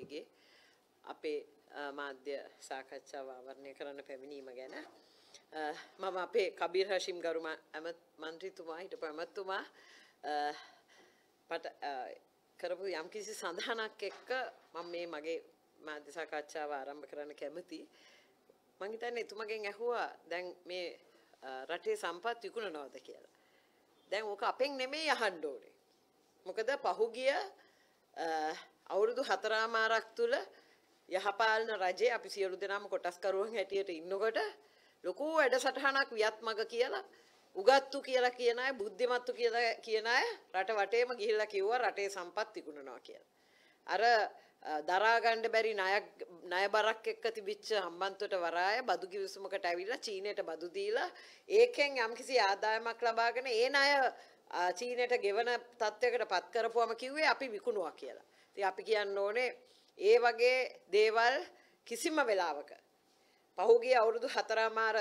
මහත්මයගේ අපේ මාධ්‍ය සාකච්ඡාව ආවරණය කරන්න පැමිණීම ගැන මම අපේ කබීර් හෂිම් ගරු මන්ත්‍රීතුමා හිටපු ඇමතුමා කරපු යම්කිසි සඳහනක් එක්ක මම මේ මගේ මාධ්‍ය සාකච්ඡාව ආරම්භ කරන්න කැමති මං හිතන්නේ එතුමගෙන් ඇහුවා දැන් මේ රටේ සම්පත් විකුණනවද කියලා. දැන් ඕක අපෙන් නෙමෙයි අහන්න ඕනේ. මොකද පහුගිය අවුරුදු හතරාමාරක් තුල යහපාලන රජේ අපි සියලු දෙනාම කොටස්කරුවන් හැටියට ඉන්නකොට ලොකු වැඩසටහනක් වියත්මග කියලා උගත්තු කියලා කියන අය බුද්ධිමත්තු කියලා කියන අය රට වටේම ගිහිල්ලා කිව්වා රටේ සම්පත් තිකුණනවා කියලා. අර දරාගණ්ඩ බැරි නයක් නය බරක් එක්ක තිබිච්ච හම්බන්තොට වරාය බදු කිවිසුමකට ඇවිල්ලා චීනයට බදු දීලා ඒකෙන් යම්කිසි ආදායමක් ලබාගෙන ඒ ණය චීනයට ගෙවන තත්වයකට පත් කරපුවම කිව්වේ අපි විකුණුවා කියලා. අපි කියන්න ඕනේ ඒ වගේ දේවල් කිසිම වෙලාවක පහුගිය අවුරුදු හතරමාර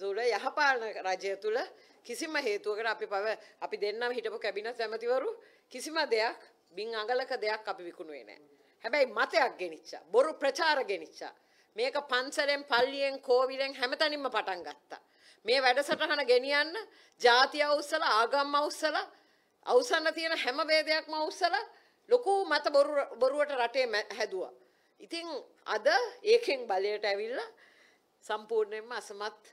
තුළ යහපාලන රජය තුළ කිසිම හේතුවකට අපි පව අපි දෙන්නම් හිටපු කැබිනස් ඇමතිවරු කිසිම දෙයක් බින් අඟලක දෙයක් අපි විකුණුවේ නෑ. හැබැයි මතයක් ගෙනිච්චා. බොරු ප්‍රචාර ගෙනිච්චා. මේක පන්සලෙන් පල්ලියෙන් කෝවිලෙන් හැමතැනින්ම පටන් ගත්තා. මේ වැඩසටහන ගෙනියන්න ජාතිය අවුස්සලා ආගම් අවුස්සලා අවසන්න තියෙන හැම වේදයක්ම අවුස්සලා ලොකු මත බොරුවට රටේ හැදවා. ඉතිං අද ඒකෙන් බලයට ඇවිල්ල සම්පූර්ණයෙන්ම අසමත්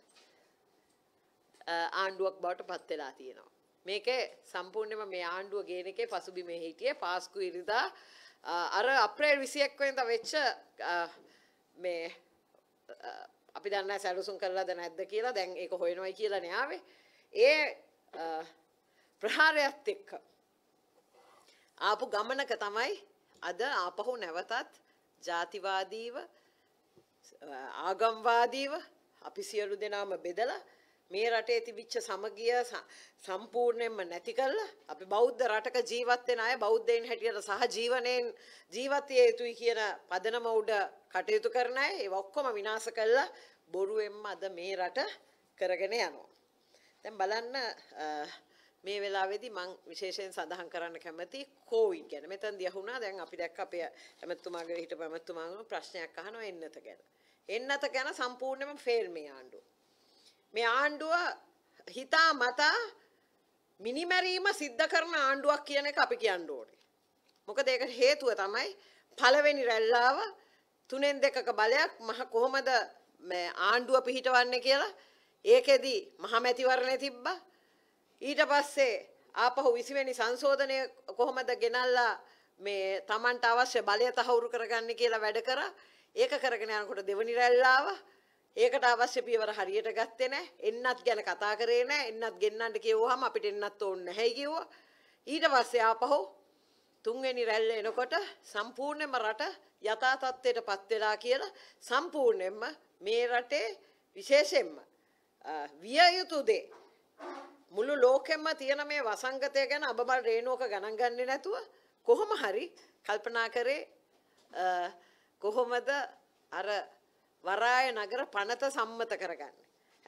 ආණ්ඩුවක් බවට පත්වෙලා තියෙනවා. මේක සම්පූර්ණයම මේ ආණ්ඩුව ගේන එකේ පසුබිම හිටිය පාස්කු ඉරිදා අර අප්‍රේල් විසියෙක්වෙන්ද වෙච්ච මේ අපි දන්න සැලුසුම් කරලාද නැද්ද කියලා දැන් ඒක හොයනොයි කියලා නයාවේ ඒ ප්‍රහාරයක්ත් එක්ක ආපු ගමනක තමයි අද ආපහු නැවතත් ජාතිවාදීව ආගම්වාදීව අපි සියලු දෙනාම බෙදලා මේ රටේ තිබිච්ච සමගිය සම්පූර්ණයෙන්ම නැති කළා අපි බෞද්ධ රටක ජීවත් වෙන අය බෞද්ධයන් හැටියට සහ ජීවණයෙන් ජීවිතය යුතුයි කියන පදනම උඩ කටයුතු කරන අය ඒව ඔක්කොම විනාශ කළා බොරුවෙන්ම අද මේ රට කරගෙන යනවා දැන් බලන්න මේ වෙලාවේදී මම විශේෂයෙන් සඳහන් කරන්න කැමති කෝවිඩ් ගැන. මෙතනදී අහුණා දැන් අපි දැක්ක අපේ ඇමතුමාගේ හිටපු ඇමතුමාගේ ප්‍රශ්නයක් අහනවා එන්නත ගැන. එන්නත ගැන සම්පූර්ණයෙන්ම ෆේල් මේ ආණ්ඩුව. මේ ආණ්ඩුව හිතා මතා මිනිමැරීම සිද්ධ කරන ආණ්ඩුවක් කියන එක අපි කියන්න ඕනේ. මොකද ඒකට හේතුව තමයි පළවෙනි රැල්ලාව තුනෙන් දෙකක බලයක් මහ කොහොමද ආණ්ඩුව පිහිටවන්නේ කියලා ඒකෙදි මහමැතිවරණය තිබ්බා ඊට පස්සේ ආපහු 20 වෙනි සංශෝධනය කොහොමද ගෙනල්ලා මේ Tamanට අවශ්‍ය බලය තහවුරු කරගන්නේ කියලා වැඩ කරා. ඒක කරගෙන යනකොට දෙවනි රැල්ලාව ඒකට අවශ්‍ය පියවර හරියට ගත්තේ නැහැ. එන්නත් ගැන කතා කරේ නැහැ. එන්නත් ගෙන්නන්න කිව්වහම අපිට එන්නත් ඕනේ නැහැ කිව්වා. ඊට පස්සේ ආපහු තුන්වෙනි රැල්ල එනකොට සම්පූර්ණයෙන්ම රට යථා තත්ත්වයට පත් වෙලා කියලා සම්පූර්ණයෙන්ම මේ රටේ විශේෂයෙන්ම විය යුතු දේ මුළු ලෝකෙම තියෙන මේ වසංගතය ගැන අබබල් රේණුවක ගණන් ගන්නේ නැතුව කොහොම හරි කල්පනා කරේ කොහොමද අර වරාය නගර පනත සම්මත කරගන්න.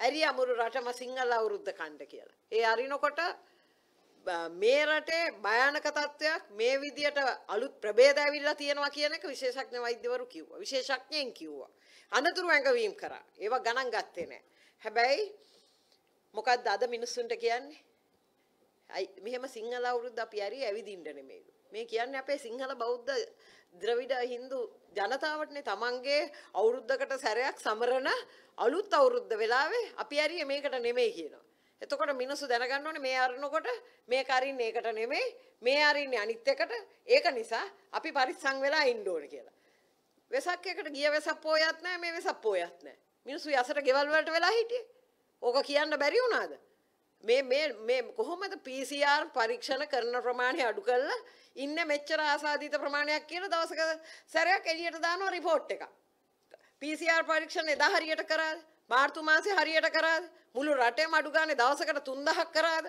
ඇරි අමුරු රටම සිංහල අවුරුද්ධ කණ්ඩ කියලා. ඒ අරිනකොට මේ රටේ භයානක තත්ත්වයක් මේ විදියට අලුත් ප්‍රභේද ඇවිල්ලා තියෙනවා කියන එක විශේෂඥ වෛද්‍යවරු කිව්වා. විශේෂඥයෙන් කිව්වා. අනතුරු ඇඟවීම් කරා. ඒවා ගණන් ගත්තේ නැහැ. හැබැයි මොකක්ද අද මිනිස්සුන්ට කියන්නේ? අයි මෙහෙම සිංහල අවුරුද්ද අපි හරි ඇවිදින්න නෙමෙයි. මේ කියන්නේ අපේ සිංහල බෞද්ධ ද්‍රවිඩ Hindu ජනතාවටනේ තමන්ගේ අවුරුද්දකට සැරයක් සමරන අලුත් අවුරුද්ද වෙලාවේ අපි හරි මේකට නෙමෙයි කියනවා. එතකොට මිනිස්සු දැනගන්න ඕනේ මේ අරනකොට මේ කරින් ඒකට නෙමෙයි මේ අරින්නේ අනිත් එකට ඒක නිසා අපි පරිස්සම් වෙලා ඉන්න ඕනේ කියලා. වෙසක් එකට ගිය වෙසක් පොයත් නැහැ මේ වෙසක් පොයත් නැහැ. මිනිස්සු යසට ගෙවල් වලට වෙලා හිටියේ. ඕක කියන්න බැරි වුණාද? මේ මේ මේ කොහොමද PCR පරීක්ෂණ කරන ප්‍රමාණය අඩු කරලා ඉන්න මෙච්චර ආසාදීත ප්‍රමාණයක් කියලා දවසක සැරයක් එළියට දානවා report එක. PCR පරීක්ෂණ එදා හරියට කරාද? මාර්තු මාසේ හරියට කරාද? මුළු රටේම අඩු ගානේ දවසකට 3000ක් කරාද?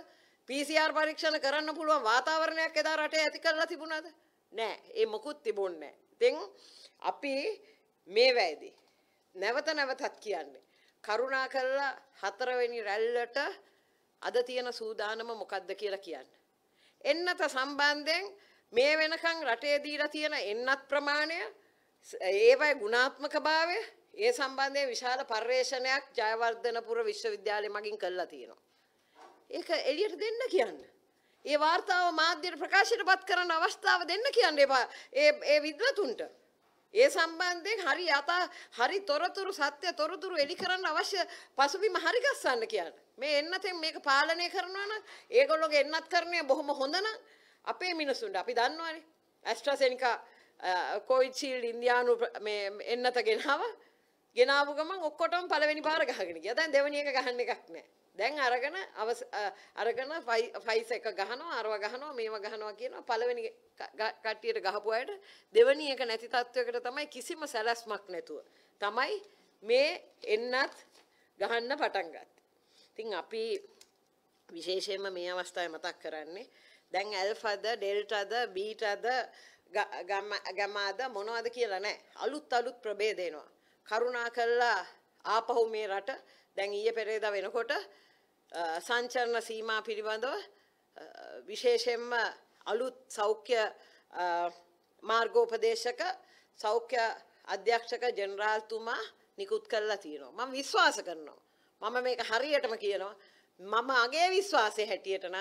PCR පරීක්ෂණ කරන්න පුළුවන් වාතාවරණයක් එදා රටේ ඇති කරලා තිබුණාද? නෑ. ඒ මොකුත් තිබුණේ නෑ. ඉතින් අපි මේ වැයදී නැවත නැවතත් කියන්නේ කරුණා කරලා හතරවෙනි රැල්ලට අද තියෙන සූදානම මොකක්ද කියලා කියන්න. එන්නත සම්බන්ධයෙන් මේ වෙනකං රටේ දීලා තියෙන එන්නත් ප්‍රමාණය ඒවයි ගුණාත්මක භාවය ඒ සම්බන්ධය විශාල පර්යේෂණයක් ජයවර්ධනපුර විශ්වවිද්‍යාලය මගින් කල්ලා තියෙනවා. ඒක එලියට දෙන්න කියන්න. ඒ වාර්තාව මාධ්‍යයට ප්‍රකාශයට පත් කරන අවස්ථාව දෙන්න කියන්න එපා ඒ විද්වතුන්ට. ඒ සම්බන්ධයෙන් හරි යථා හරි තොරතුරු සත්‍ය තොරතුරු එලි කරන්න අවශ්‍ය පසුබිම හරි ගස්සන්න කියන්න. මේ එන්නතෙන් මේක පාලනය කරනවා නම් ඒගොල්ලෝගේ එන්නත් කරන්නේ බොහොම හොඳ නම් අපේ මිනිසුන්ට අපි දන්නවනේ. ඇස්ට්‍රාසෙනිකා කොවිඩ් ෂීල්ඩ් ඉන්දියානු මේ එන්නත ගෙනාවා. ගෙනාපු ගමන් ඔක්කොටම පළවෙනි පාර ගහගෙන ගියා. දැන් දෙවෙනි එක ගහන්න එකක් නැහැ. දැන් අරගෙන අරගෙන ෆයිස් එක ගහනවා, අරව ගහනවා, මේව ගහනවා කියනවා. පළවෙනි කට්ටියට ගහපු අයට දෙවෙනි එක නැති තත්වයකට තමයි කිසිම සැලැස්මක් නැතුව. තමයි මේ එන්නත් ගහන්න පටන් ගත්තේ. ඉතින් අපි විශේෂයෙන්ම මේ අවස්ථාවේ මතක් කරන්නේ දැන් ඇල්ෆාද, ඩෙල්ටාද, බීටාද ගම්මාද මොනවද කියලා නැහැ. අලුත් අලුත් ප්‍රභේද එනවා. කරුණා කළා ආපහු මේ රට දැන් ඊයේ පෙරේදා වෙනකොට සංචරණ සීමා පිළිබඳව විශේෂයෙන්ම අලුත් සෞඛ්‍ය මාර්ගෝපදේශක සෞඛ්‍ය අධ්‍යක්ෂක ජෙනරාල්තුමා නිකුත් කරලා තියෙනවා. මම විශ්වාස කරනවා. මම මේක හරියටම කියනවා. මම අගේ විශ්වාසය හැටියට නම්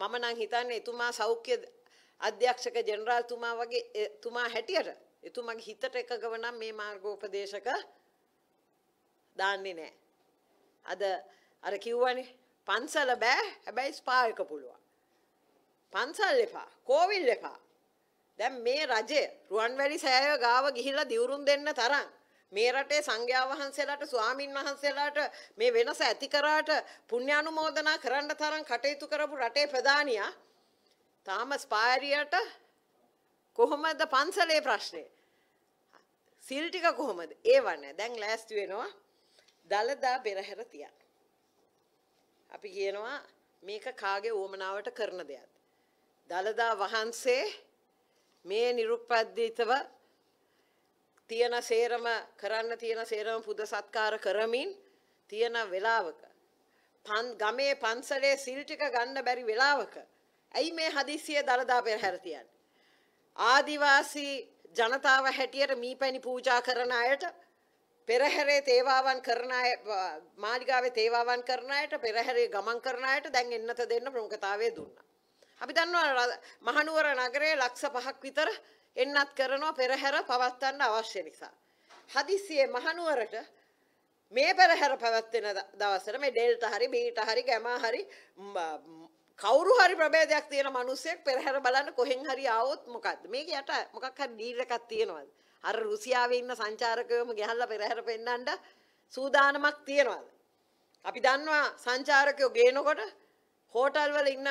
මම නම් හිතන්නේ එතුමා සෞඛ්‍ය අධ්‍යක්ෂක ජෙනරාල්තුමා වගේ තුමා හැටියට එතුමගේ හිතට එකගව නම් මේ මාර්ගෝපදේශක දාන්නේ නැහැ. අද අර කිව්වනේ පන්සල බෑ හැබැයි ස්පා එක පුළුවන්. පන්සල් එපා, කෝවිල් එපා. දැන් මේ රජය රුවන්වැලි සෑය ගාව ගිහිල්ලා දිවුරුම් දෙන්න තරම් මේ රටේ සංඝයා වහන්සේලාට ස්වාමින් වහන්සේලාට මේ වෙනස ඇති කරාට පුණ්‍යානුමෝදනා කරන්න තරම් කටයුතු කරපු රටේ ප්‍රධානියා තාම ස්පායරියට කොහොමද පන්සලේ ප්‍රශ්නේ? සිල් ටික කොහොමද? ඒව නැහැ. දැන් ලෑස්ති වෙනවා. දලදා පෙරහැර තියන්න. අපි කියනවා මේක කාගේ වුවමනාවට කරන දෙයක්ද? දලදා වහන්සේ මේ නිරුපද්දිතව තියෙන සේරම කරන්න තියෙන සේරම පුද සත්කාර කරමින් තියෙන වෙලාවක ගමේ පන්සලේ සිල් ටික ගන්න බැරි වෙලාවක ඇයි මේ හදිසිය දලදා පෙරහැර තියන්නේ? ආදිවාසී ජනතාව හැටියට මීපැණි පූජා කරන අයට පෙරහැරේ තේවාවන් කරන අය මාලිගාවේ තේවාවන් කරන අයට පෙරහැරේ ගමන් කරන අයට දැන් එන්නත දෙන්න ප්‍රමුඛතාවය දුන්නා. අපි දන්නවා මහනුවර නගරයේ ලක්ෂ පහක් විතර එන්නත් කරනවා පෙරහැර පවත්වන්න අවශ්‍ය නිසා. හදිස්සියේ මහනුවරට මේ පෙරහැර පැවැත්වෙන දවසට මේ ඩෙල්ට හරි බීට හරි ගැමා හරි කවුරු හරි ප්‍රභේදයක් තියෙන මිනිස්සෙක් පෙරහැර බලන්න කොහෙන් හරි ආවොත් මොකද්ද? මේක යට මොකක් හරි ඩීල් එකක් තියෙනවද? අර රුසියාවේ ඉන්න සංචාරකයෝම ගෙහල්ලා පෙරහැර පෙන්නන්න සූදානමක් තියෙනවද? අපි දන්නවා සංචාරකයෝ ගේනකොට හෝටල් වල ඉන්න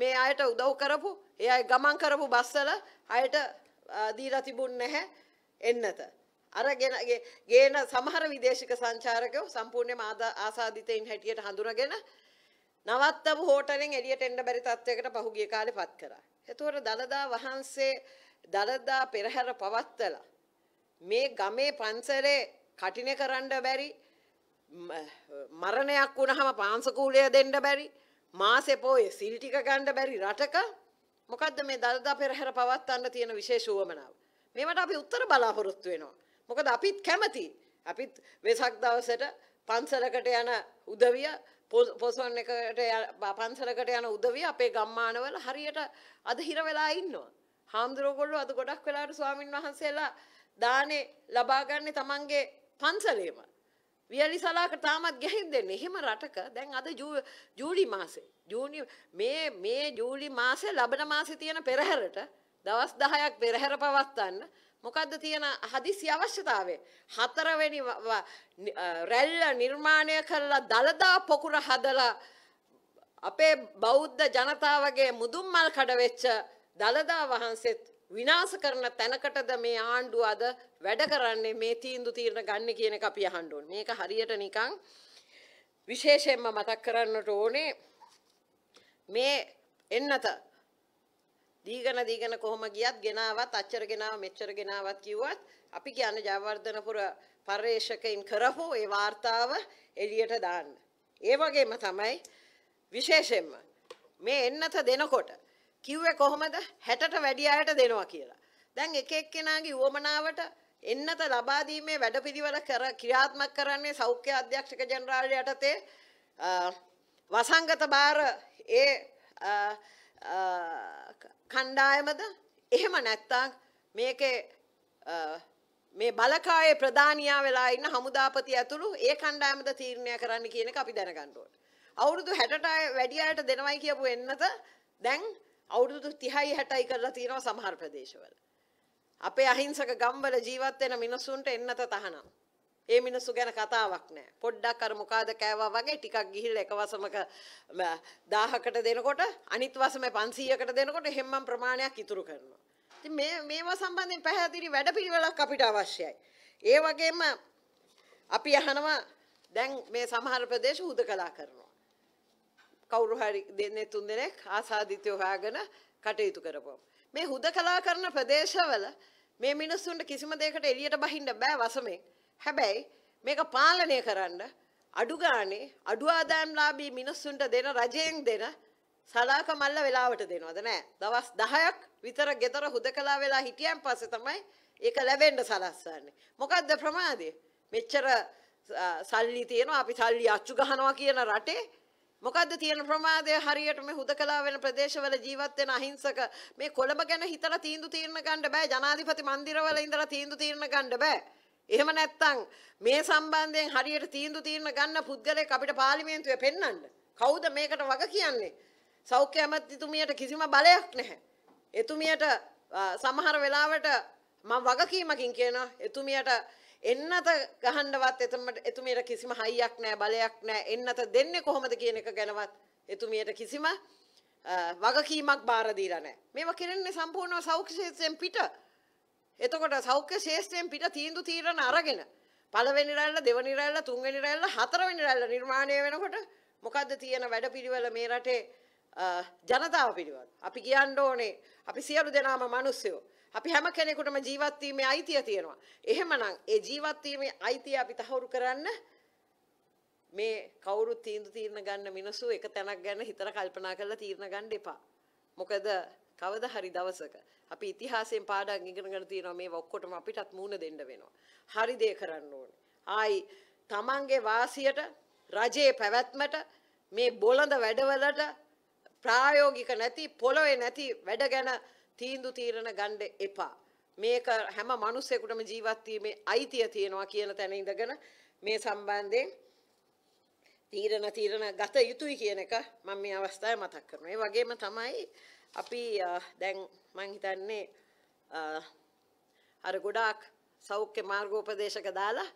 මේ අයට උදව් කරපු ඒ අය ගමන් කරපු බස්වල අයට දීලා තිබුණ නැහැ එන්නත. අර ගෙන ගේන සමහර විදේශික සංචාරකයෝ සම්පූර්ණයෙන්ම ආසාදිතයින් හැටියට හඳුනගෙන නවත්තපු හෝටලෙන් එළියට එන්න බැරි තත්වයකට පහුගිය කාලේ පත් කරා. එතකොට දලදා වහන්සේ දලදා පෙරහැර පවත්තලා මේ ගමේ පන්සලේ කටිනේ කරන්න බැරි මරණයක් වුණහම පාංශකූලය දෙන්න බැරි මාසේ පොයේ සිල් ටික ගන්න බැරි රටක මොකද්ද මේ දලදා පෙරහැර පවත්වන්න තියෙන විශේෂ උවමනාව? මේවට අපි උත්තර බලාපොරොත්තු වෙනවා. මොකද අපිත් කැමති අපිත් වෙසක් දවසට පන්සලකට යන උදවිය පොසොන් එකට පන්සලකට යන උදවිය අපේ ගම්මානවල හරියට අද හිර වෙලා ඉන්නවා. හාමුදුරුවෝගොල්ලෝ අද ගොඩක් වෙලාට ස්වාමින් වහන්සේලා දානේ ලබා ගන්නේ Tamanගේ පන්සලේම. වියලි සලාක තාමත් ගැහින් දෙන්නේ. එහෙම රටක දැන් අද ජූලි මාසේ ජූනි මේ මේ ජූලි මාසේ ලබන මාසේ තියෙන පෙරහැරට දවස් 10ක් පෙරහැර පවත්වන්න මොකද්ද තියෙන හදිසි අවශ්‍යතාවය හතරවෙනි රැල්ල නිර්මාණය කරලා දලදා පොකුර හදලා අපේ බෞද්ධ ජනතාවගේ මුදුන්මල් කඩවෙච්ච දලදා වහන්සේත් විනාශ කරන තැනකටද මේ ආණ්ඩුව අද වැඩ කරන්නේ මේ තීන්දුව తీරන ගන්න කියන එක අපි අහන්න ඕනේ. මේක හරියට නිකන් විශේෂයෙන්ම මතක් කරන්නට ඕනේ මේ එන්නත දීගන දීගන කොහොම ගියත් ගෙනාවත් අච්චර ගෙනාව මෙච්චර ගෙනාවත් කිව්වත් අපි කියන්නේ ජයවර්ධනපුර පර්යේෂකයින් කරපු ඒ වාර්තාව එළියට දාන්න. ඒ වගේම තමයි විශේෂයෙන්ම මේ එන්නත දෙනකොට කිව්වේ කොහොමද 60ට වැඩි අයට දෙනවා කියලා. දැන් එක එක්කෙනාගේ උවමනාවට එන්නත ලබා දීමේ වැඩපිළිවෙල කර ක්‍රියාත්මක කරන්නේ සෞඛ්‍ය අධ්‍යක්ෂක ජනරාල් යටතේ වසංගත බාර ඒ කණ්ඩායමද එහෙම නැත්තං මේකේ මේ බලකායේ ප්‍රධානියා වෙලා ඉන්න හමුදාපති ඇතුළු ඒ කණ්ඩායමද තීරණය කරන්න කියන එක අපි දැනගන්න ඕනේ. අවුරුදු 60ට වැඩි අයට දෙනවයි කියපු එන්නත දැන් අවුරුදු 30යි 60යි කරලා තියෙනවා සමහර ප්‍රදේශවල. අපේ අහිංසක ගම්වල ජීවත් වෙන මිනිසුන්ට එන්නත තහනම්. ඒ මිනිස්සු ගැන කතාවක් නැහැ. පොඩ්ඩක් අර මොකಾದ කෑවා වගේ ටිකක් ගිහිල්ලා එක වසමක 1000කට දෙනකොට අනිත් වසමේ 500කට දෙනකොට හැමම් ප්‍රමාණයක් ඉතුරු කරනවා. ඉතින් මේ මේවා සම්බන්ධයෙන් පැහැදිලි වැඩපිළිවෙලක් අපිට අවශ්‍යයි. ඒ වගේම අපි අහනවා දැන් මේ සමහර ප්‍රදේශ හුදකලා කරනවා. කවුරු හරි දෙන්නේ තුන් දෙනෙක් ආසාදිතය හොයාගෙන කටයුතු කරපුවා. මේ හුදකලා කරන ප්‍රදේශවල මේ මිනිස්සුන්ට කිසිම දෙයකට එළියට බහින්න බෑ වසමෙන්. හැබැයි මේක පාලනය කරන්න අඩු ගානේ අඩු ආදායම්ලාභී මිනිස්සුන්ට දෙන රජයෙන් දෙන සලාක මල්ල වෙලාවට දෙනවද නෑ. දවස් 10ක් විතර ගෙදර හුදකලා වෙලා හිටියන් පස්සේ තමයි ඒක ලැබෙන්න සලස්සන්නේ. මොකද්ද ප්‍රමාදය? මෙච්චර සල්ලි තියෙනවා අපි සල්ලි අච්චු ගහනවා කියන රටේ මොකද්ද තියෙන ප්‍රමාදය හරියට මේ හුදකලා වෙන ප්‍රදේශවල ජීවත් වෙන අහිංසක මේ කොළඹ ගැන හිතලා තීන්දුව తీරන ගන්න බෑ ජනාධිපති මන්දිරවල ඉඳලා තීන්දුව తీරන ගන්න බෑ එහෙම නැත්තම් මේ සම්බන්ධයෙන් හරියට තීන්දුව తీරන ගන්න පුද්ගලයෙක් අපිට පාර්ලිමේන්තුවේ පෙන්වන්න. කවුද මේකට වග කියන්නේ? සෞඛ්‍ය ඇමතිතුමියට කිසිම බලයක් නැහැ. එතුමියට සමහර වෙලාවට මම වගකීමකින් කියනවා එතුමියට එන්නත ගහන්නවත් එතුමට එතුමියට කිසිම හයියක් නැහැ බලයක් නැහැ එන්නත දෙන්නේ කොහොමද කියන එක ගැනවත් එතුමියට කිසිම වගකීමක් බාර දීලා නැහැ. මේවා කරන්නේ සම්පූර්ණව සෞඛ්‍ය ක්ෂේත්‍රයෙන් පිට. එතකොට සෞඛ්‍ය ශේෂත්‍රයෙන් පිට තීන්දු තීරණ අරගෙන පළවෙනි රැල්ල දෙවෙනි රැල්ල තුන්වෙනි රැල්ල හතරවෙනි රැල්ල නිර්මාණය වෙනකොට මොකද්ද තියෙන වැඩපිළිවෙල මේ රටේ ජනතාව පිළිවෙල. අපි කියන්න ඕනේ අපි සියලු දෙනාම මිනිස්සුයෝ. අපි හැම කෙනෙකුටම ජීවත් වීමේ අයිතිය තියෙනවා. එහෙමනම් ඒ ජීවත් වීමේ අයිතිය අපි තහවුරු කරන්න මේ කවුරුත් තීන්දුව තීරණ ගන්න මිනිස්සු එක තැනක් ගැන හිතලා කල්පනා කරලා තීරණ ගන්න එපා. මොකද කවද හරි දවසක අපි ඉතිහාසයෙන් පාඩම් ඉගෙනගෙන තියෙනවා මේ ඔක්කොටම අපිටත් මූණ දෙන්න වෙනවා. හරි දේ කරන්න ඕනේ. ආයි තමන්ගේ වාසියට රජයේ පැවැත්මට මේ බොළඳ වැඩවලට ප්‍රායෝගික නැති පොළොවේ නැති වැඩ ගැන තීන්දු තීරණ ගන්න එපා. මේක හැම මිනිස්සෙකුටම ජීවත් වීමේ අයිතිය තියෙනවා කියන තැන ඉඳගෙන මේ සම්බන්ධයෙන් තීරණ තීරණ ගත යුතුයි කියන එක මම මේ අවස්ථාවේ මතක් කරනවා. ඒ වගේම තමයි අපි දැන් මං හිතන්නේ අර ගොඩාක් සෞඛ්‍ය මාර්ගෝපදේශක දාලා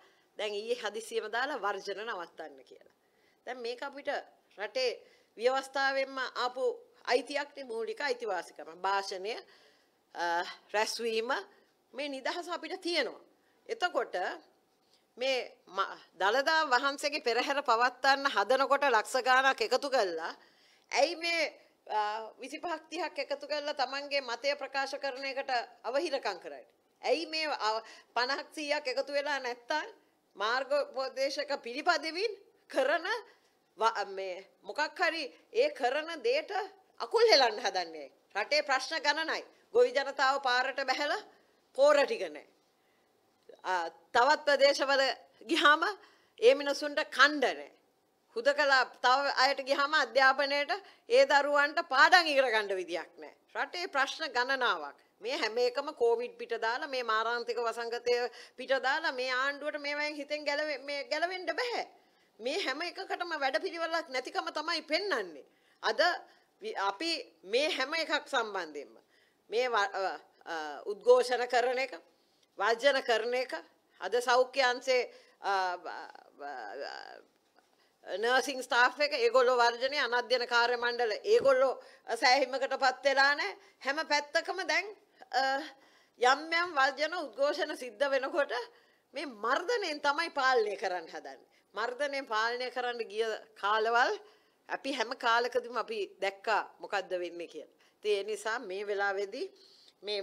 දැන් ඊයේ හදිසියෙම දාලා වර්ජන නවත්තන්න කියලා. දැන් මේක අපිට රටේ ව්‍යවස්ථාවෙන්ම ආපු අයිතියක්නේ මූලික අයිතිවාසිකම. භාෂණය රැස්වීම මේ නිදහස අපිට තියෙනවා. එතකොට මේ දළදා වහන්සේගේ පෙරහැර පවත්වන්න හදනකොට ලක්ෂ ගාණක් එකතු කළා. ඇයි මේ විසිපහක් තිහක් එකතු කරලා තමන්ගේ මතය ප්‍රකාශ කරන එකට අවහිරකම් කරයි. ඇයි මේ පණහක් සීයක් එකතු වෙලා නැත්තම් මාර්ගෝපදේශක පිළිපදෙමින් කරන මේ මොකක් හරි ඒ කරන දේට අකුල් හෙලන්න හදන්නේ. රටේ ප්‍රශ්න ගණනයි. ගොවි ජනතාව පාරට බැහැලා පෝර ටිකනේ. තවත් ප්‍රදේශවල ගියාම ඒ මිනිසුන්ට කණ්ඩනේ. හුදකලා තව අයට ගිහම අධ්‍යාපනයට ඒ දරුවන්ට පාඩම් ඉගෙන ගන්න විදියක් නැහැ. රටේ ප්‍රශ්න ගණනාවක්. මේ හැම එකම කොවිඩ් පිට දාලා මේ මාරාන්තික වසංගතය පිට දාලා මේ ආණ්ඩුවට මේවෙන් හිතෙන් ගැලවෙ ගැලවෙන්න බෑ. මේ හැම එකකටම වැඩපිළිවෙලක් නැතිකම තමයි පෙන්වන්නේ. අද අපි මේ හැම එකක් සම්බන්ධයෙන්ම මේ උද්ඝෝෂණ කරන එක වාජන කරන එක අද සෞඛ්‍ය අංශේ නර්සිං ස්ටාෆ් එක ඒගොල්ලෝ වර්ජනය අනධ්‍යන කාර්ය මණ්ඩල ඒගොල්ලෝ සෑහිමකට පත් වෙලා නැහැ හැම පැත්තකම දැන් යම් යම් වර්ජන උද්ඝෝෂණ සිද්ධ වෙනකොට මේ මර්ධනයෙන් තමයි පාලනය කරන්න හදන්නේ මර්ධනයෙන් පාලනය කරන්න ගිය කාලවල් අපි හැම කාලකදීම අපි දැක්කා මොකද්ද වෙන්නේ කියලා. ඉතින් ඒ නිසා මේ වෙලාවේදී මේ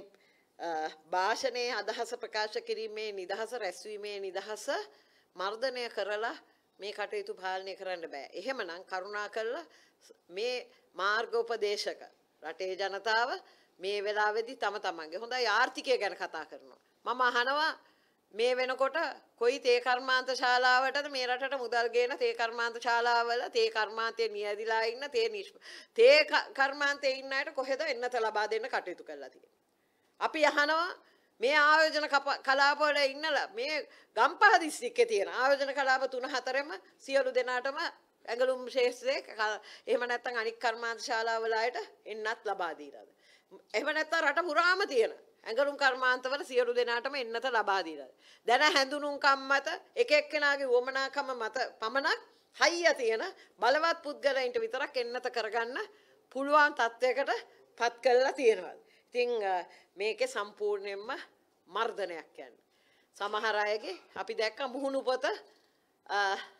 භාෂණයේ අදහස ප්‍රකාශ කිරීමේ නිදහස රැස්වීමේ නිදහස මර්ධනය කරලා මේ කටයුතු පාලනය කරන්න බෑ. එහෙමනම් කරුණා කරලා මේ මාර්ගෝපදේශක රටේ ජනතාව මේ වෙලාවේදී තම තමන්ගේ හොඳයි ආර්ථිකය ගැන කතා කරනවා. මම අහනවා මේ වෙනකොට කොයි තේ කර්මාන්ත ශාලාවටද මේ රටට මුදල් ගේන තේ කර්මාන්ත ශාලාවල තේ කර්මාන්තයේ නියැදිලා ඉන්න තේ තේ කර්මාන්තයේ ඉන්න අයට කොහෙද එන්නත ලබා දෙන්න කටයුතු කරලා තියෙන්නේ. අපි අහනවා මේ ආයෝජන කලාපවල ඉන්නලා මේ ගම්පහ දිස්ත්‍රික්කේ තියෙන ආයෝජන කලාප තුන හතරෙම සියලු දෙනාටම ඇඟලුම් ශේෂ්ත්‍රයේ එහෙම නැත්නම් අනික් කර්මාන්ත ශාලාවල අයට එන්නත් ලබා දීලාද. එහෙම නැත්නම් රට පුරාම තියෙන ඇඟලුම් කර්මාන්තවල සියලු දෙනාටම එන්නත ලබා දීලා. දැන හැඳුනුම්කම් මත එක එක්කෙනාගේ වමනාකම මත පමණක් හයිය තියෙන බලවත් පුද්ගලයින්ට විතරක් එන්නත කරගන්න පුළුවන් තත්ත්වයකට පත් කරලා තියෙනවා. ඉතිං මේක සම්පූර්ණයෙන්ම මර්ධනයක් යන්න. සමහර අයගේ අපි දැක්ක මුහුණුපත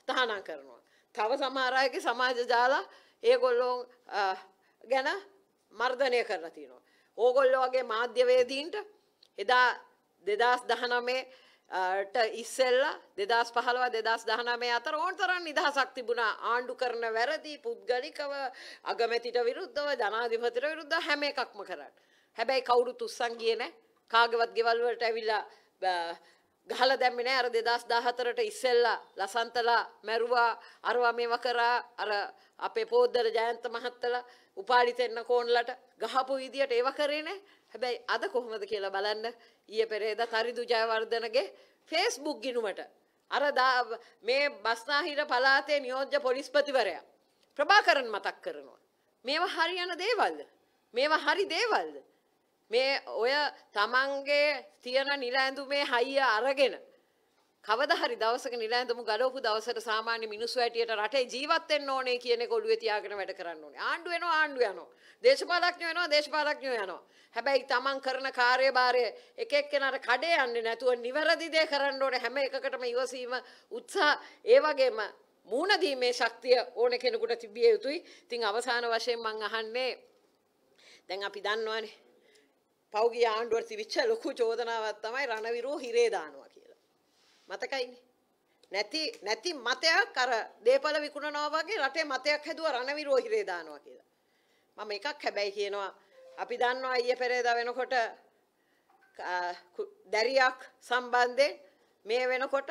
තහනම් කරනවා. තව සමහර අයගේ සමාජ ජාලා ඒගොල්ලෝ ගැන මර්ධනය කරලා තියෙනවා. ඕගොල්ලෝ වගේ මාධ්‍යවේදීන්ට එදා දෙදස් දහනමේ ට ඉස්සෙල්ලා දෙදස් පහළව දෙදස් දහනමේ අතර ඕන් තරන් නිදහසක් තිබුණා ආණ්ඩු කරන වැරදි පුද්ගලිකව අගමැතිට විරුද්ධව ජනාධිපතිට විරුද්ධ හැම එකක්ම කරන්න. හැබැයි කවුරුත් උස්සන් ගියේ නැහැ. කාගේවත් ගෙවල් වලට ඇවිල්ලා ගහලා දැම්මේ නැහැ. අර 2014ට ඉස්සෙල්ලා ලසන්තලා මැරුවා. අරවා මේවා කරා. අර අපේ පොද්දර ජයන්ත මහත්තලා උපාලිතෙන්න කෝන්ලට ගහපු විදියට ඒව කරේ නැහැ. හැබැයි අද කොහොමද කියලා බලන්න ඊයේ පෙරේදා තරිදු ජයවර්ධනගේ Facebook ගිණුමට අර මේ බස්නාහිර පලාතේ නියෝජ්‍ය පොලිස්පතිවරයා ප්‍රභාකරන් මතක් කරනවා. මේවා හරියන දේවල්ද? මේවා හරි දේවල්ද? මේ ඔය තමන්ගේ තියෙන නිලඇඳුමේ හයිය අරගෙන කවද හරි දවසක නිලෑඳුම ගලවපු දවසට සාමාන්‍ය මිනිස්සු ඇටියට රටේ ජීවත් වෙන්න ඕනේ කියන එක ඔළුවේ තියාගෙන වැඩ කරන්න ඕනේ. ආණ්ඩු වෙනවා ආණ්ඩු යනවා. දේශපාලඥයෝ වෙනවා දේශපාලඥයෝ යනවා. හැබැයි තමන් කරන කාර්යභාරය එක එක්කෙනාට කඩේ යන්නේ නැතුව නිවැරදි දේ කරන්න ඕනේ හැම එකකටම ඉවසීම උත්සාහ ඒ වගේම මූණ දීමේ ශක්තිය ඕන කෙනෙකුට තිබිය යුතුයි. ඉතින් අවසාන වශයෙන් මම අහන්නේ දැන් අපි දන්නවනේ පෞගිය ආණ්ඩුවට තිබිච්ච ලොකු චෝදනාවක් තමයි රණවිරෝ හිරේ දානවා කියලා. මතකයිනේ. නැති නැති මතයක් අර දේපල විකුණනවා වගේ රටේ මතයක් හැදුවා රණවිරෝ හිරේ දානවා කියලා. මම එකක් හැබැයි කියනවා අපි දන්නවා අයියා පෙරේදා වෙනකොට දැරියක් සම්බන්ධයෙන් මේ වෙනකොට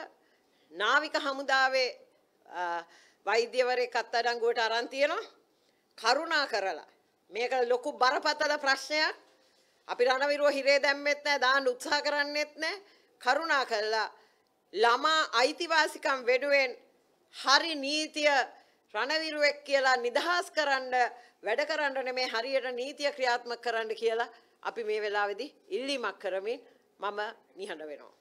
නාවික හමුදාවේ වෛද්‍යවරයෙක් අත්අඩංගුවට අරන් තියෙනවා. කරුණා කරලා මේක ලොකු බරපතල ප්‍රශ්නයක් අපි රණවිරුව හිරේ දැම්මෙත් නෑ දාන්න උත්සාහ කරන්නෙත් නෑ කරුණා කළා ළමා අයිතිවාසිකම් වෙනුවෙන් හරි නීතිය රණවිරුවෙක් කියලා නිදහස් කරන්න වැඩ කරන්න මේ හරියට නීතිය ක්‍රියාත්මක කරන්න කියලා අපි මේ වෙලාවේදී ඉල්ලීමක් කරමින් මම නිහඬ වෙනවා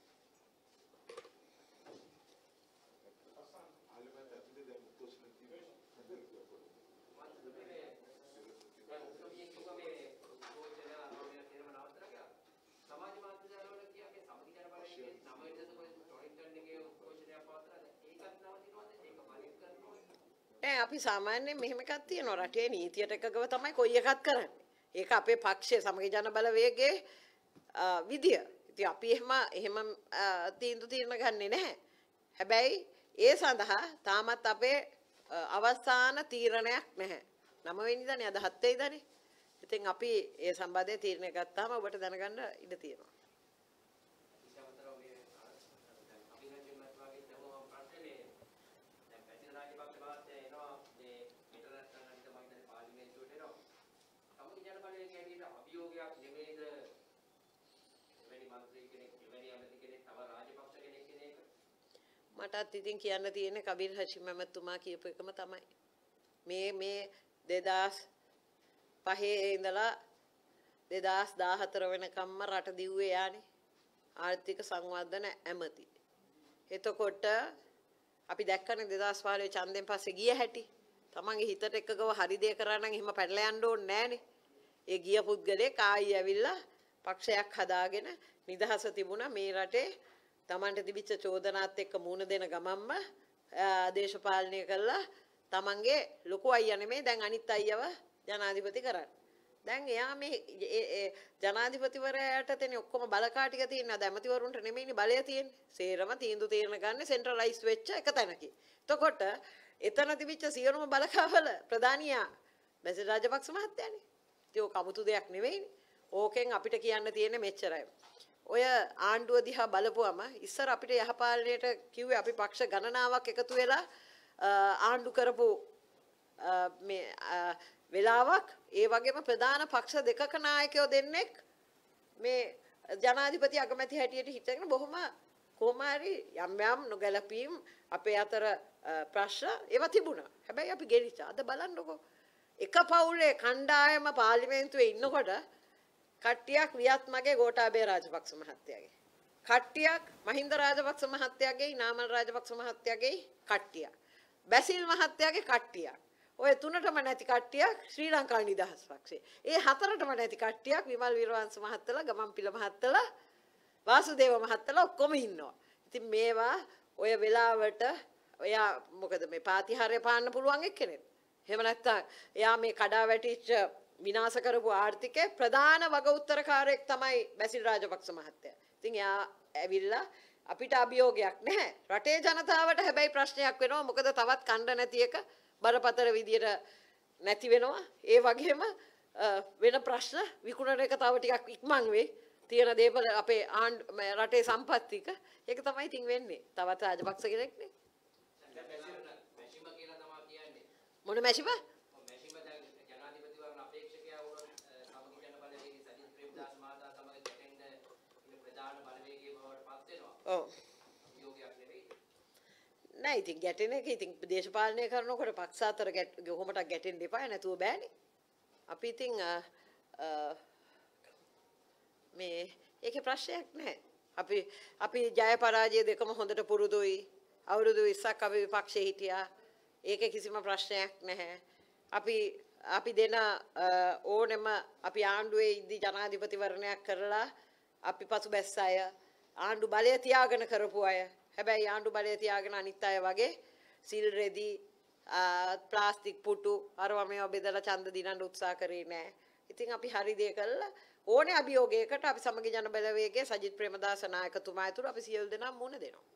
නෑ අපි සාමාන්‍යයෙන් මෙහෙම එකක් තියෙනවා රටේ නීතියට එකගව තමයි කොයි එකක් කරන්නේ. ඒක අපේ පක්ෂයේ සමග ජන බලවේගයේ විදිය. ඉතින් අපි එහෙම එහෙම තීන්දුව తీරන ගන්නේ නැහැ. හැබැයි ඒ සඳහා තාමත් අපේ අවසාන තීරණයක් නැහැ. නම වෙනිදානේ අද 7 ඉදානේ. ඉතින් අපි ඒ සම්බන්ධයෙන් තීරණය ගත්තාම ඔබට දැනගන්න ඉඩ තියෙනවා. මටත් ඉතින් කියන්න තියෙන කබිර් හෂිම් මැමතුමා කියපු එකම තමයි. මේ මේ 2005 ඉඳලා 2014 වෙනකම්ම රට දිව්වේ යානේ. ආර්ථික සංවර්ධන ඇමති. එතකොට අපි දැක්කනේ 2015 ඡන්දෙන් පස්සේ ගිය හැටි. තමන්ගේ හිතට එකකව හරි දේ කරා නම් එහෙම පැටලලා යන්න ඕනේ නෑනේ. ඒ ගිය පුද්ගලෙක් ආයි ඇවිල්ලා පක්ෂයක් හදාගෙන නිදහස තිබුණා මේ රටේ තමන්ට තිබිච්ච චෝදනාත් එක්ක මුණ දෙන ගමම්ම දේශපාලනය කළා තමන්ගේ ලොකු අයියා නෙමෙයි දැන් අනිත් අයියව ජනාධිපති කරන්නේ. දැන් එයා මේ ජනාධිපතිවරයාට තෙන ඔක්කොම බලකාටික තියෙනවා. දැමතිවරුන්ට නෙමෙයිනේ බලය තියෙන්නේ. සේරම තීන්දුව තීරණ ගන්න සෙන්ට්‍රලයිස් වෙච්ච එක තැනකින්. එතකොට එතන තිබිච්ච සියලුම බලකාවල ප්‍රධානියා බැසිල් රාජපක්ෂ මහත්තයානේ. ඉතින් ඔක 아무තු දෙයක් නෙමෙයිනේ. ඕකෙන් අපිට කියන්න තියෙන්නේ මෙච්චරයි. ඔය ආණ්ඩුව දිහා බලපුවම ඉස්සර අපිට යහපාලනයට කිව්වේ අපි පක්ෂ ගණනාවක් එකතු වෙලා ආණ්ඩු කරපු මේ වෙලාවක් ඒ වගේම ප්‍රධාන පක්ෂ දෙකක නායකයෝ දෙන්නෙක් මේ ජනාධිපති අගමැති හැටියට හිටගෙන බොහොම කොහොමහරි යම් යම් නොගැලපීම් අපේ අතර ප්‍රශ්න ඒවා තිබුණා. හැබැයි අපි ගෙනිච්චා. අද බලන්නකෝ එක පවුලේ කණ්ඩායම පාර්ලිමේන්තුවේ ඉන්නකොට කට්ටියක් වියත් මගේ ගෝඨාභය රාජපක්ෂ මහත්තයාගේ. කට්ටියක් මහින්ද රාජපක්ෂ මහත්තයාගේ, නාමල් රාජපක්ෂ මහත්තයාගේ කට්ටියක්. බැසිල් මහත්තයාගේ කට්ටියක්. ඔය තුනටම නැති කට්ටියක් ශ්‍රී ලංකා නිදහස් පක්ෂේ. ඒ හතරටම නැති කට්ටියක් විමල් විරවංශ මහත්තයලා, ගමන්පිල මහත්තයලා, වාසුදේව මහත්තයලා ඔක්කොම ඉන්නවා. ඉතින් මේවා ඔය වෙලාවට ඔයා මොකද මේ පාතිහාරය පාන්න පුළුවන් එක්කෙනෙක්. එහෙම නැත්නම් එයා මේ කඩා වැටිච්ච විනාශ කරපු ආර්ථිකය ප්‍රධාන වග උත්තරකාරයෙක් තමයි බැසිල් රාජපක්ෂ මහත්තයා. ඉතින් එයා ඇවිල්ලා අපිට අභියෝගයක් නැහැ. රටේ ජනතාවට හැබැයි ප්‍රශ්නයක් වෙනවා. මොකද තවත් කණ්ඩ නැති එක බරපතල විදියට නැති වෙනවා. ඒ වගේම වෙන ප්‍රශ්න විකුණන එක තව ටිකක් ඉක්මන් වෙයි. තියෙන දේපල අපේ ආණ්ඩු රටේ සම්පත්තික ඒක තමයි ඉතින් වෙන්නේ. තවත් රාජපක්ෂ කෙනෙක්නේ. මොන මැෂිම? ඔව් නෑ ඉතින් ගැටෙන එක ඉතින් දේශපාලනය කරනකොට පක්ෂ අතර කොහොමඩක් ගැටෙන්න එපා නැතුව බෑනේ අපි ඉතින් මේ ඒකේ ප්‍රශ්නයක් නැහැ අපි අපි ජය පරාජය දෙකම හොඳට පුරුදුයි අවුරුදු 20ක් අපි විපක්ෂේ හිටියා ඒකේ කිසිම ප්‍රශ්නයක් නැහැ අපි අපි දෙන ඕනෙම අපි ආණ්ඩුවේ ඉදි ජනාධිපතිවරණයක් කරලා අපි පසු බැස්ස අය ආණ්ඩු බලය තියාගෙන කරපු අය. හැබැයි ආණ්ඩු බලය තියාගෙන අනිත් අය වගේ සිල් රෙදි ප්ලාස්ටික් පුටු අරවා මේවා බෙදලා ඡන්ද දිනන්න උත්සාහ කරේ නෑ. ඉතින් අපි හරි දේ කළා ඕනේ අභියෝගයකට අපි සමග ජන බලවේගයේ සජිත් ප්‍රේමදාස නායකතුමා ඇතුළු අපි සියලු දෙනා මුණ දෙනවා.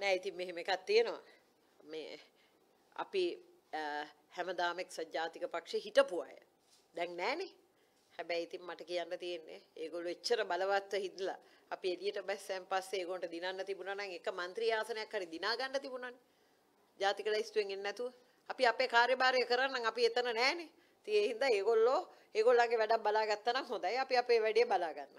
නෑ ඉතින් මෙහෙම එකක් තියෙනවා මේ අපි හැමදාම එක්සත් ජාතික පක්ෂේ හිටපු අය දැන් නෑනේ හැබැයි ඉතින් මට කියන්න තියෙන්නේ ඒගොල්ලෝ එච්චර බලවත් හිටලා අපි එළියට බැස්සෙන් පස්සේ ඒගොල්ලන්ට දිනන්න තිබුණා නම් එක മന്ത്രി ආසනයක් හරි දිනා ගන්න තිබුණානේ ජාතික ලැයිස්තුවෙන් එන්නේ නැතුව අපි අපේ කාර්යභාරය කරන්නම් අපි එතන නෑනේ ඉතින් ඒ හින්දා ඒගොල්ලෝ ඒගොල්ලන්ගේ වැඩක් බලාගත්තා නම් හොඳයි අපි අපේ වැඩේ බලාගන්න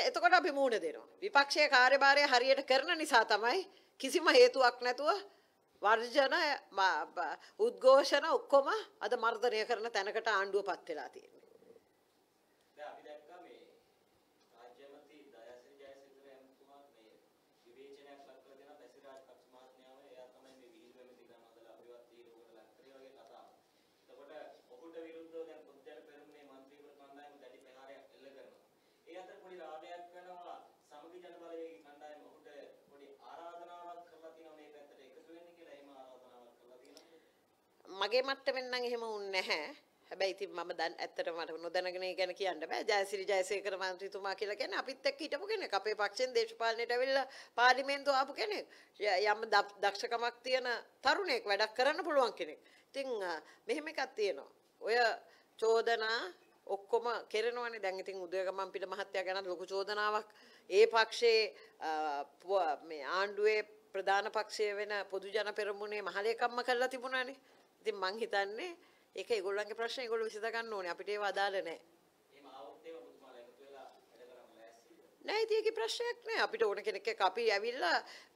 එතකොට අපි මූණ දෙනවා. විපක්ෂයේ කාර්යභාරය හරියට කරන නිසා තමයි කිසිම හේතුවක් නැතුව වර්ජන උද්ඝෝෂණ ඔක්කොම අද මර්ධනය කරන තැනකට ආණ්ඩුවපත් වෙලා තියෙන්නේ. මගේ මට්ටමෙන් නම් එහෙම වුන්නේ නැහැ. හැබැයි ඉතින් මම දැන් ඇත්තටම මට නොදැනගෙන ගැන කියන්න බෑ. ජයසිරි ජයසේකර මන්ත්‍රීතුමා කියලා කියන්නේ අපිත් එක්ක හිටපු කෙනෙක්. අපේ පක්ෂෙන් දේශපාලනයට ඇවිල්ලා පාර්ලිමේන්තුව ආපු කෙනෙක්. යම් දක්ෂකමක් තියෙන තරුණයෙක් වැඩක් කරන්න පුළුවන් කෙනෙක්. ඉතින් මෙහෙම එකක් තියෙනවා. ඔය චෝදනා ඔක්කොම කෙරෙනවනේ දැන් ඉතින් උදයගමන් පිට මහත්තයා ගැන ලොකු චෝදනාවක් ඒ පක්ෂයේ මේ ආණ්ඩුවේ ප්‍රධාන පක්ෂය වෙන පොදු ජන පෙරමුණේ මහලේකම්ම කරලා තිබුණානේ ඉතින් මං හිතන්නේ ඒක ඒගොල්ලන්ගේ ප්‍රශ්නේ ඒගොල්ලෝ විසඳ ගන්න ඕනේ. අපිට ඒව අදාළ නැහැ. එහෙම ආවොත් ඒව මුතුමාලා එකතු වෙලා වැඩ කරන්න ලෑස්ති. නෑ ඉතින් ඒකේ ප්‍රශ්නයක් නෑ. අපිට ඕන කෙනෙක් එක්ක අපි ඇවිල්ලා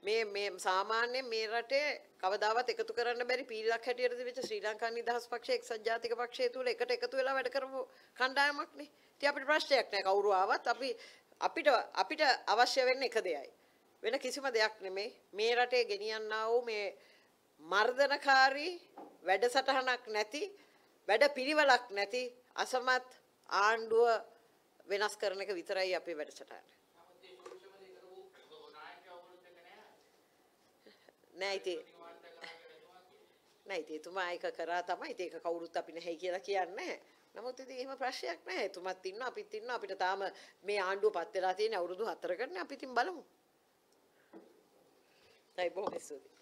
මේ මේ සාමාන්‍යයෙන් මේ රටේ කවදාවත් එකතු කරන්න බැරි පීලක් හැටියට දිවිච්ච ශ්‍රී ලංකා නිදහස් පක්ෂය එක්සත් ජාතික පක්ෂය තුල එකට එකතු වෙලා වැඩ කරපු කණ්ඩායමක්නේ. ඉතින් අපිට ප්‍රශ්නයක් නෑ කවුරු ආවත් අපි අපිට අපිට අවශ්‍ය වෙන්නේ එක දෙයයි. වෙන කිසිම දෙයක් නෙමෙයි. මේ රටේ ගෙනියන්නා වූ මේ මර්ධනකාරී වැඩසටහනක් නැති වැඩ පිළිවෙලක් නැති අසමත් ආණ්ඩුව වෙනස් කරන එක විතරයි අපේ වැඩසටහන. නෑ ඉතින් නෑ ඉතින් එතුමා ඒක කරා තමයි ඉතින් ඒක කවුරුත් අපි නැහැ කියලා කියන්නේ නැහැ. නමුත් ඉතින් එහෙම ප්‍රශ්නයක් නැහැ. එතුමත් ඉන්නවා අපිත් ඉන්නවා අපිට තාම මේ ආණ්ඩුව පත් වෙලා තියෙන අවුරුදු 4කටනේ අපි ඉතින් බලමු. තයි බොහොම ස්තුතියි.